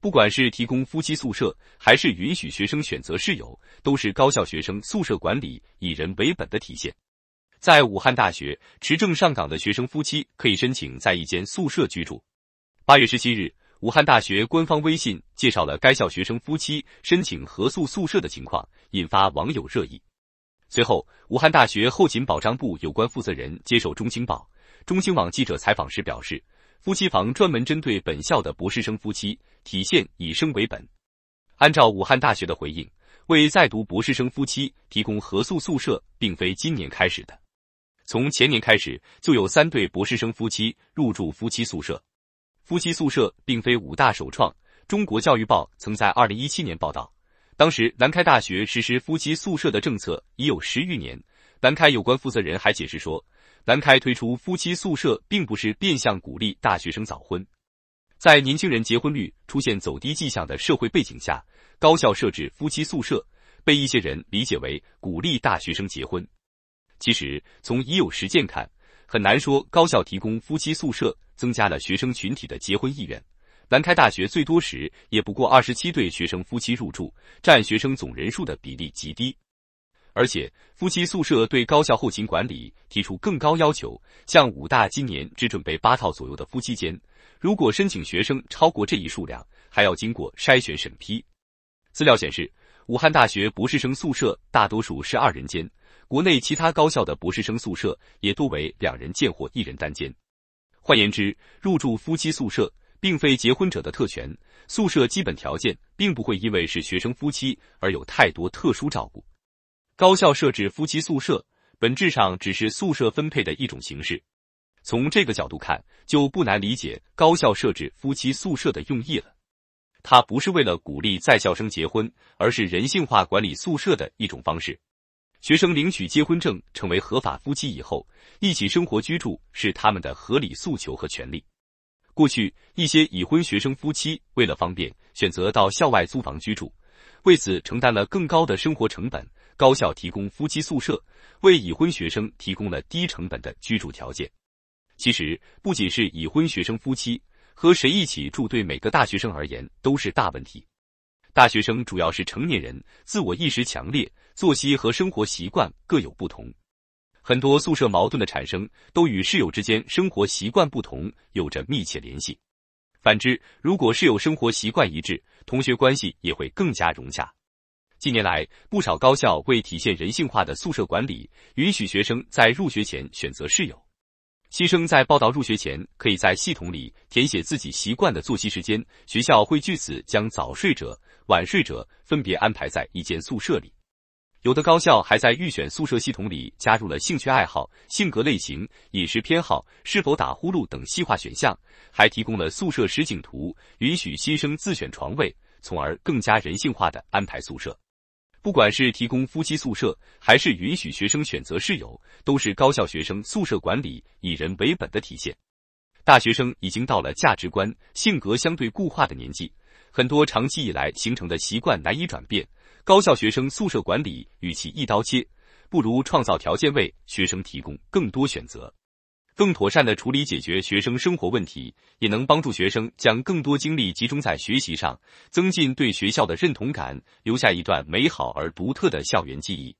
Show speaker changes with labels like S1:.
S1: 不管是提供夫妻宿舍，还是允许学生选择室友，都是高校学生宿舍管理以人为本的体现。在武汉大学，持证上岗的学生夫妻可以申请在一间宿舍居住。八月十七日，武汉大学官方微信介绍了该校学生夫妻申请合宿宿舍的情况，引发网友热议。随后，武汉大学后勤保障部有关负责人接受《中青报》、中青网记者采访时表示。夫妻房专门针对本校的博士生夫妻，体现以生为本。按照武汉大学的回应，为在读博士生夫妻提供合宿宿舍，并非今年开始的。从前年开始，就有三对博士生夫妻入住夫妻宿舍。夫妻宿舍并非武大首创。中国教育报曾在二零一七年报道，当时南开大学实施夫妻宿舍的政策已有十余年。南开有关负责人还解释说。南开推出夫妻宿舍，并不是变相鼓励大学生早婚。在年轻人结婚率出现走低迹象的社会背景下，高校设置夫妻宿舍被一些人理解为鼓励大学生结婚。其实，从已有实践看，很难说高校提供夫妻宿舍增加了学生群体的结婚意愿。南开大学最多时也不过二十七对学生夫妻入住，占学生总人数的比例极低。而且，夫妻宿舍对高校后勤管理提出更高要求。像武大今年只准备八套左右的夫妻间，如果申请学生超过这一数量，还要经过筛选审批。资料显示，武汉大学博士生宿舍大多数是二人间，国内其他高校的博士生宿舍也多为两人间或一人单间。换言之，入住夫妻宿舍并非结婚者的特权，宿舍基本条件并不会因为是学生夫妻而有太多特殊照顾。高校设置夫妻宿舍，本质上只是宿舍分配的一种形式。从这个角度看，就不难理解高校设置夫妻宿舍的用意了。它不是为了鼓励在校生结婚，而是人性化管理宿舍的一种方式。学生领取结婚证，成为合法夫妻以后，一起生活居住是他们的合理诉求和权利。过去，一些已婚学生夫妻为了方便，选择到校外租房居住，为此承担了更高的生活成本。高校提供夫妻宿舍，为已婚学生提供了低成本的居住条件。其实，不仅是已婚学生夫妻，和谁一起住，对每个大学生而言都是大问题。大学生主要是成年人，自我意识强烈，作息和生活习惯各有不同。很多宿舍矛盾的产生，都与室友之间生活习惯不同有着密切联系。反之，如果室友生活习惯一致，同学关系也会更加融洽。近年来，不少高校为体现人性化的宿舍管理，允许学生在入学前选择室友。新生在报到入学前，可以在系统里填写自己习惯的作息时间，学校会据此将早睡者、晚睡者分别安排在一间宿舍里。有的高校还在预选宿舍系统里加入了兴趣爱好、性格类型、饮食偏好、是否打呼噜等细化选项，还提供了宿舍实景图，允许新生自选床位，从而更加人性化的安排宿舍。不管是提供夫妻宿舍，还是允许学生选择室友，都是高校学生宿舍管理以人为本的体现。大学生已经到了价值观、性格相对固化的年纪，很多长期以来形成的习惯难以转变。高校学生宿舍管理与其一刀切，不如创造条件为学生提供更多选择。更妥善的处理解决学生生活问题，也能帮助学生将更多精力集中在学习上，增进对学校的认同感，留下一段美好而独特的校园记忆。